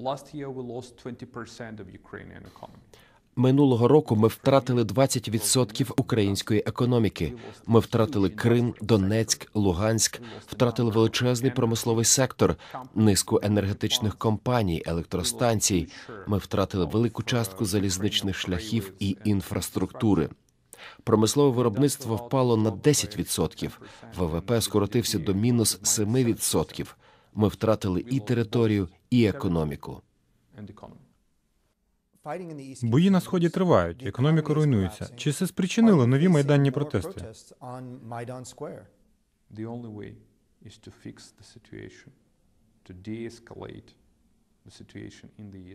Last year we lost 20% of Ukrainian economy. Минулого року ми втратили 20% української економіки. Ми втратили Крим, Донецьк, Луганськ, втратили величезний промисловий сектор, низку енергетичних компаній, електростанцій. Ми втратили велику частку залізничних шляхів і інфраструктури. Промислове виробництво впало на 10%, ВВП скоротився до мінус 7%. Ми втратили і територію, і економіку. Бої на сході тривають, економіка руйнується. Чи це спричинило нові майданні протести?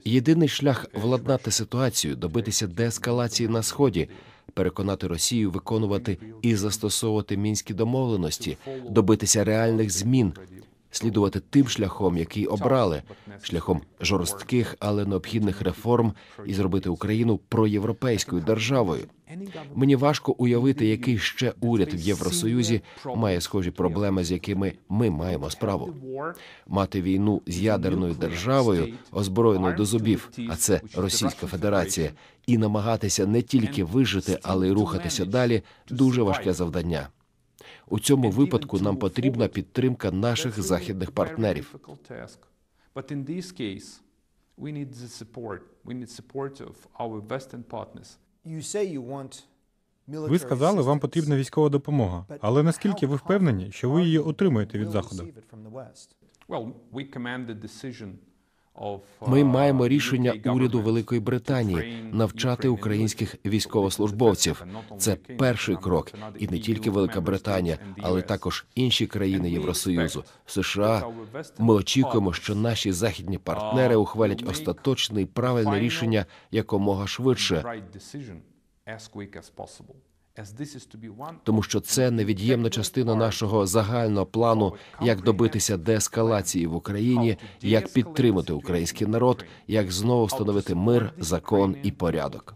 Єдиний шлях е, владнати ситуацію, добитися деескалації на сході, переконати Росію виконувати і застосовувати мінські домовленості, добитися реальних змін, слідувати тим шляхом, який обрали, шляхом жорстких, але необхідних реформ, і зробити Україну проєвропейською державою. Мені важко уявити, який ще уряд в Євросоюзі має схожі проблеми, з якими ми маємо справу. Мати війну з ядерною державою, озброєною до зубів, а це Російська Федерація, і намагатися не тільки вижити, але й рухатися далі дуже важке завдання. У цьому випадку нам потрібна підтримка наших західних партнерів. Ви сказали, вам потрібна військова допомога, але наскільки ви впевнені, що ви її отримаєте від заходу? Ми маємо рішення уряду Великої Британії навчати українських військовослужбовців. Це перший крок, і не тільки Велика Британія, але також інші країни Євросоюзу, США. Ми очікуємо, що наші західні партнери ухвалять остаточне і правильне рішення якомога швидше тому що це невід'ємна частина нашого загального плану, як добитися деескалації в Україні, як підтримати український народ, як знову встановити мир, закон і порядок.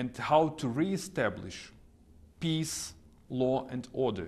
And how to peace, law and order.